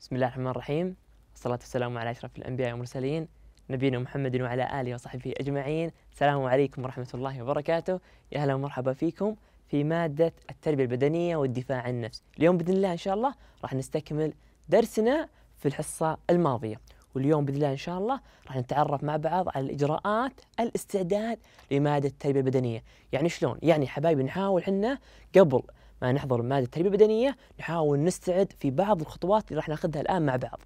بسم الله الرحمن الرحيم والصلاة والسلام على أشرف الأنبياء والمرسلين نبينا محمد وعلى آله وصحبه أجمعين السلام عليكم ورحمة الله وبركاته يا أهلا ومرحبا فيكم في مادة التربية البدنية والدفاع عن النفس اليوم بإذن الله إن شاء الله راح نستكمل درسنا في الحصة الماضية واليوم بإذن الله إن شاء الله راح نتعرف مع بعض على الإجراءات الاستعداد لمادة التربية البدنية يعني شلون؟ يعني حبايبي نحاول حنا قبل ما نحضر مادة التربية البدنية نحاول نستعد في بعض الخطوات اللي راح ناخذها الآن مع بعض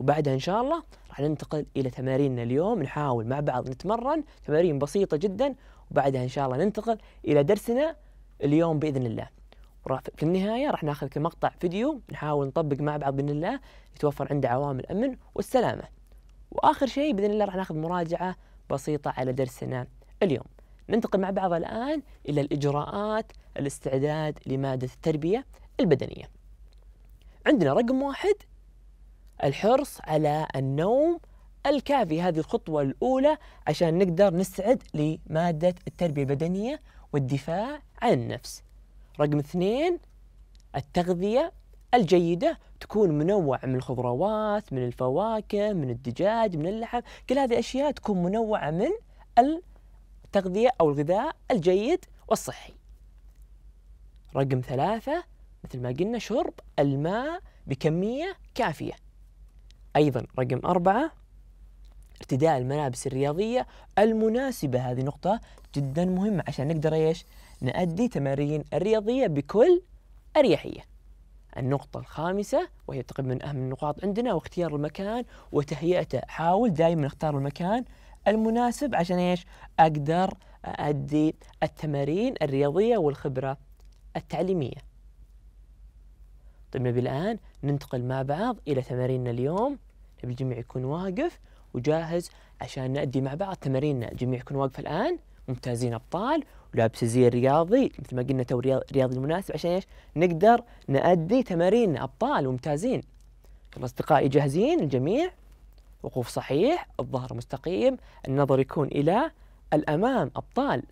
وبعدها إن شاء الله راح ننتقل إلى تماريننا اليوم نحاول مع بعض نتمرن تمارين بسيطة جدا وبعدها إن شاء الله ننتقل إلى درسنا اليوم بإذن الله في النهاية راح ناخذ كمقطع فيديو نحاول نطبق مع بعض بإذن الله يتوفر عنده عوامل الأمن والسلامة وآخر شيء بإذن الله راح ناخذ مراجعة بسيطة على درسنا اليوم ننتقل مع بعض الآن إلى الإجراءات الاستعداد لمادة التربية البدنية عندنا رقم واحد الحرص على النوم الكافي هذه الخطوة الأولى عشان نقدر نستعد لمادة التربية البدنية والدفاع عن النفس رقم اثنين التغذية الجيدة تكون منوعة من الخضروات من الفواكه من الدجاج من اللحم كل هذه أشياء تكون منوعة من ال التغذية أو الغذاء الجيد والصحي رقم ثلاثة مثل ما قلنا شرب الماء بكمية كافية أيضا رقم أربعة ارتداء الملابس الرياضية المناسبة هذه نقطة جدا مهمة عشان نقدر ايش؟ نأدي تمارين الرياضية بكل أريحية. النقطة الخامسة وهي تقريبا من أهم النقاط عندنا واختيار المكان وتهيئته، حاول دائما اختار المكان المناسب عشان ايش؟ اقدر ادي التمارين الرياضيه والخبره التعليميه. طيب نبي الان ننتقل مع بعض الى تماريننا اليوم، نبي الجميع يكون واقف وجاهز عشان نأدي مع بعض تماريننا، الجميع يكون واقف الان، ممتازين ابطال ولابس زي الرياضي مثل ما قلنا تو رياضي المناسب عشان ايش؟ نقدر نأدي تماريننا ابطال وممتازين. يلا اصدقائي جاهزين الجميع؟ وقوف صحيح الظهر مستقيم النظر يكون إلى الأمام أبطال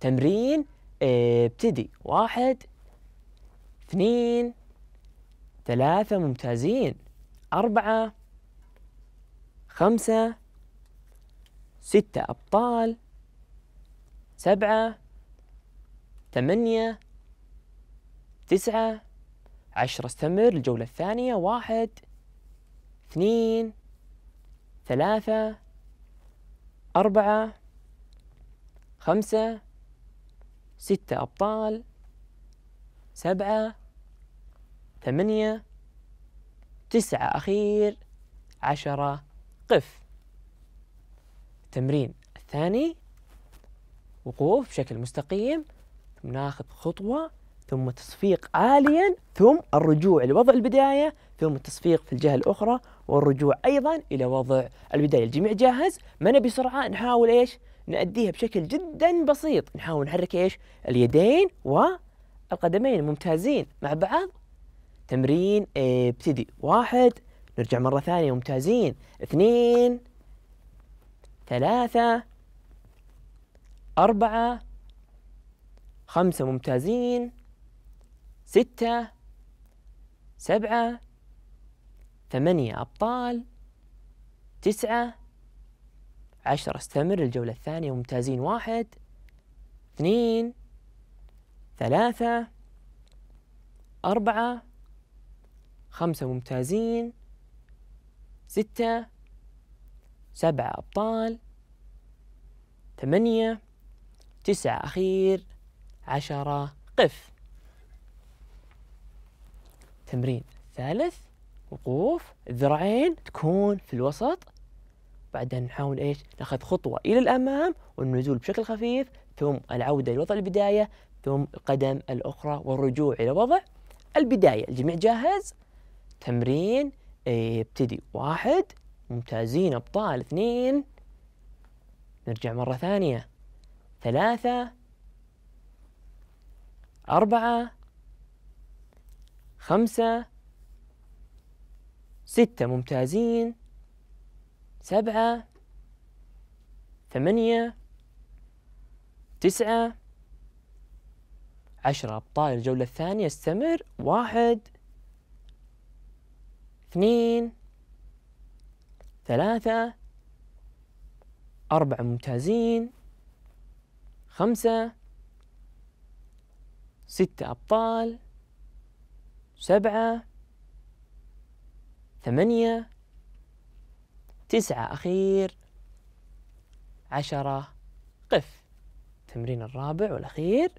تمرين آه، ابتدي واحد اثنين ثلاثة ممتازين أربعة خمسة ستة أبطال سبعة ثمانية تسعة عشرة استمر الجولة الثانية واحد اثنين ثلاثة أربعة خمسة ستة أبطال سبعة ثمانية تسعة أخير عشرة قف التمرين الثاني وقوف بشكل مستقيم ثم ناخذ خطوة ثم تصفيق عاليا ثم الرجوع لوضع البداية ثم التصفيق في الجهة الأخرى والرجوع أيضا إلى وضع البداية الجميع جاهز ما بسرعة نحاول إيش نأديها بشكل جدا بسيط نحاول نحرك إيش اليدين والقدمين ممتازين مع بعض تمرين ابتدي واحد نرجع مرة ثانية ممتازين اثنين ثلاثة أربعة خمسة ممتازين ستة سبعة ثمانية أبطال تسعة عشرة استمر الجولة الثانية ممتازين واحد اثنين ثلاثة أربعة خمسة ممتازين ستة سبعة أبطال ثمانية تسعة أخير عشرة قف تمرين ثالث وقوف الذراعين تكون في الوسط بعدها نحاول ايش ناخذ خطوة إلى الأمام والنزول بشكل خفيف ثم العودة لوضع البداية ثم القدم الأخرى والرجوع إلى وضع البداية الجميع جاهز تمرين ابتدي واحد ممتازين أبطال اثنين نرجع مرة ثانية ثلاثة أربعة خمسة ستة ممتازين سبعة ثمانية تسعة عشرة أبطال الجولة الثانية استمر واحد اثنين ثلاثة أربعة ممتازين خمسة ستة أبطال سبعة ثمانية تسعة أخير عشرة قف التمرين الرابع والأخير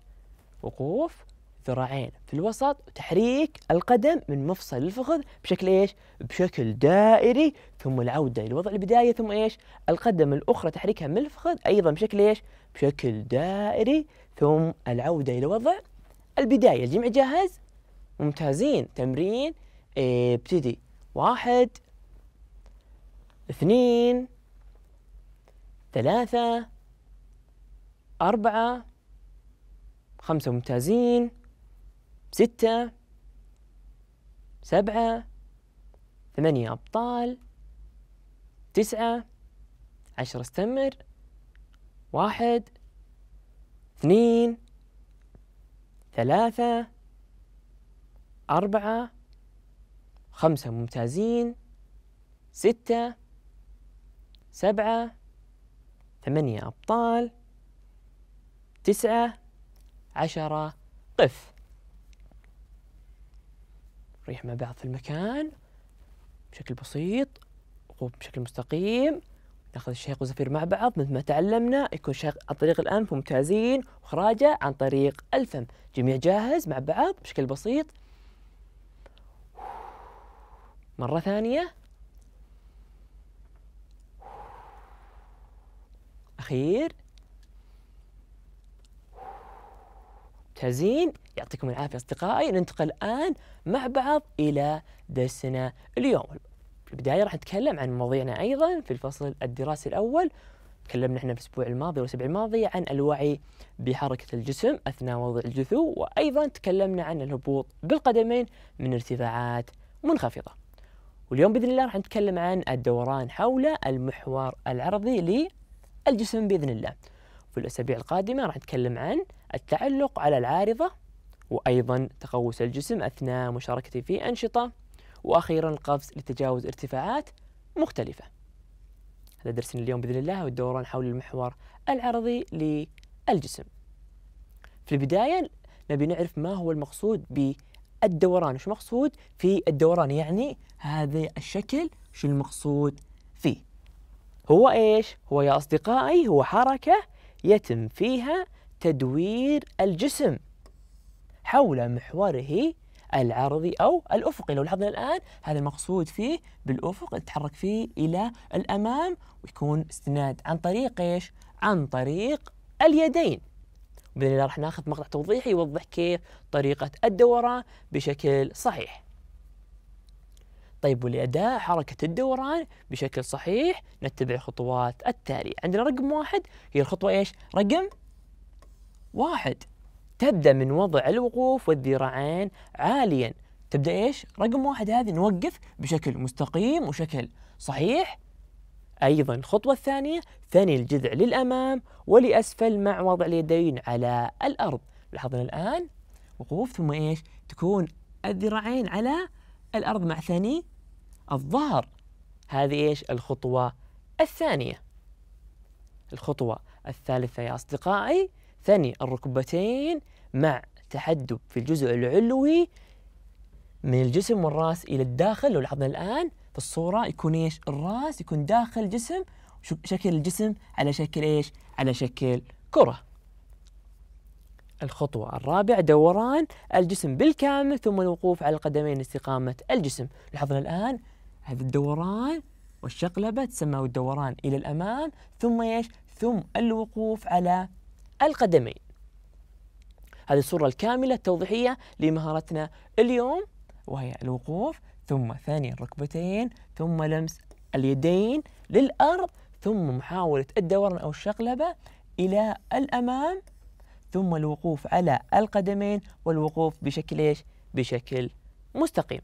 وقوف ذراعين في الوسط وتحريك القدم من مفصل الفخذ بشكل ايش؟ بشكل دائري ثم العوده لوضع البدايه ثم ايش؟ القدم الاخرى تحريكها من الفخذ ايضا بشكل ايش؟ بشكل دائري ثم العوده الى وضع البدايه، الجمع جاهز؟ ممتازين، تمرين ابتدي إيه، واحد اثنين ثلاثة أربعة خمسة ممتازين ستة سبعة ثمانية أبطال تسعة عشرة استمر واحد اثنين ثلاثة أربعة خمسة ممتازين ستة سبعة ثمانية أبطال تسعة عشرة قف ريح مع بعض في المكان بشكل بسيط بشكل مستقيم ناخذ الشهيق والزفير مع بعض مثل ما تعلمنا يكون شهيق عن طريق الأنف ممتازين وخراجه عن طريق الفم جميع جاهز مع بعض بشكل بسيط مرة ثانية أخير ممتازين يعطيكم العافية أصدقائي ننتقل الآن مع بعض إلى درسنا اليوم في البداية راح نتكلم عن مواضيعنا أيضا في الفصل الدراسي الأول تكلمنا احنا في الأسبوع الماضي والأسبوع الماضي عن الوعي بحركة الجسم أثناء وضع الجثو وأيضا تكلمنا عن الهبوط بالقدمين من ارتفاعات منخفضة واليوم باذن الله راح نتكلم عن الدوران حول المحور العرضي للجسم باذن الله. في الاسابيع القادمه راح نتكلم عن التعلق على العارضه وايضا تقوس الجسم اثناء مشاركته في انشطه واخيرا القفز لتجاوز ارتفاعات مختلفه. هذا درسنا اليوم باذن الله والدوران حول المحور العرضي للجسم. في البدايه نبي نعرف ما هو المقصود ب الدوران شو مقصود في الدوران يعني هذا الشكل شو المقصود فيه هو إيش هو يا أصدقائي هو حركة يتم فيها تدوير الجسم حول محوره العرضي أو الأفقي لو لاحظنا الآن هذا المقصود فيه بالأفق يتحرك فيه إلى الأمام ويكون استناد عن طريق إيش عن طريق اليدين باذن الله راح ناخذ مقطع توضيحي يوضح كيف طريقه الدوران بشكل صحيح. طيب ولأداء حركة الدوران بشكل صحيح نتبع الخطوات التالية عندنا رقم واحد هي الخطوة إيش؟ رقم واحد تبدأ من وضع الوقوف والذراعين عاليا تبدأ إيش؟ رقم واحد هذه نوقف بشكل مستقيم وشكل صحيح أيضا الخطوة الثانية ثني الجذع للأمام ولأسفل مع وضع اليدين على الأرض لاحظنا الآن وقوف ثم إيش تكون الذراعين على الأرض مع ثني الظهر هذه إيش الخطوة الثانية الخطوة الثالثة يا أصدقائي ثني الركبتين مع تحدب في الجزء العلوي من الجسم والرأس إلى الداخل ولاحظنا لاحظنا الآن في الصورة يكون ايش؟ الراس يكون داخل جسم شكل الجسم على شكل ايش؟ على شكل كرة. الخطوة الرابعة دوران الجسم بالكامل ثم الوقوف على القدمين استقامة الجسم. لاحظنا الآن هذا الدوران والشقلبة تسمى الدوران إلى الأمام ثم ايش؟ ثم الوقوف على القدمين. هذه الصورة الكاملة التوضيحية لمهارتنا اليوم وهي الوقوف ثم ثانيا ركبتين ثم لمس اليدين للأرض ثم محاولة الدوران أو الشقلبة إلى الأمام ثم الوقوف على القدمين والوقوف بشكل إيش؟ بشكل مستقيم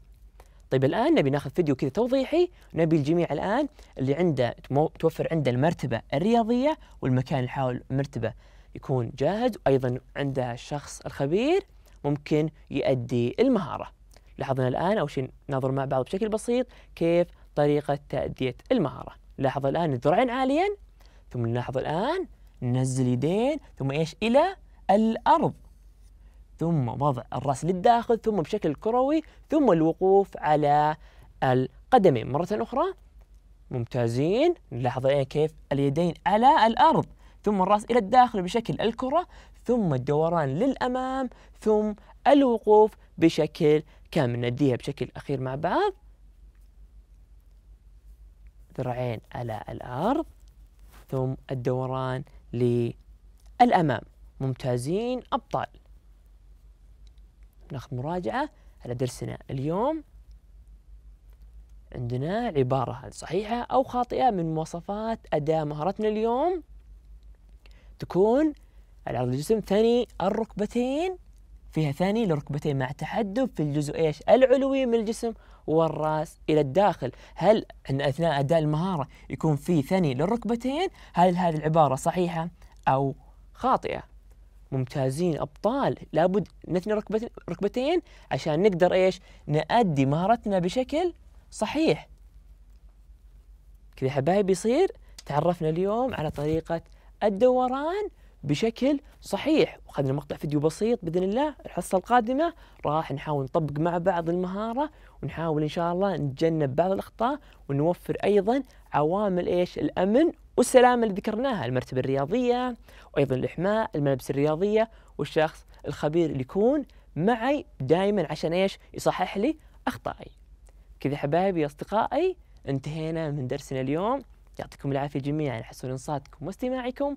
طيب الآن نبي ناخذ فيديو كذا توضيحي نبي الجميع الآن اللي عنده توفر عنده المرتبة الرياضية والمكان اللي حاول المرتبة يكون جاهز وأيضا عنده الشخص الخبير ممكن يؤدي المهارة لاحظنا الآن أو شيء ننظر مع بعض بشكل بسيط كيف طريقة تأدية المهارة لاحظ الآن الذراعين عاليا ثم نلاحظ الآن ننزل يدين ثم إيش إلى الأرض ثم وضع الرأس للداخل ثم بشكل كروي ثم الوقوف على القدمين مرة أخرى ممتازين نلاحظ الآن إيه؟ كيف اليدين على الأرض ثم الرأس إلى الداخل بشكل الكرة ثم الدوران للأمام ثم الوقوف بشكل كامل نديها بشكل أخير مع بعض ذراعين على الأرض ثم الدوران للأمام ممتازين أبطال ناخذ مراجعة على درسنا اليوم عندنا عبارة هل صحيحة أو خاطئة من مواصفات أداة مهارتنا اليوم تكون العرض الجسم ثاني الركبتين فيها ثاني لركبتين مع تحدب في الجزء ايش؟ العلوي من الجسم والراس الى الداخل، هل ان اثناء اداء المهاره يكون في ثني للركبتين؟ هل هذه العباره صحيحه او خاطئه؟ ممتازين ابطال لابد نثني ركبتين عشان نقدر ايش؟ نأدي مهارتنا بشكل صحيح. كذا حبايبي يصير تعرفنا اليوم على طريقه الدوران بشكل صحيح واخذنا مقطع فيديو بسيط باذن الله الحصه القادمه راح نحاول نطبق مع بعض المهاره ونحاول ان شاء الله نتجنب بعض الاخطاء ونوفر ايضا عوامل ايش الامن والسلامه اللي ذكرناها المرتبه الرياضيه وايضا الاحماء الملابس الرياضيه والشخص الخبير اللي يكون معي دائما عشان ايش يصحح لي اخطائي كذا حبايبي اصدقائي انتهينا من درسنا اليوم يعطيكم العافيه جميعا على حسن انصاتكم واستماعكم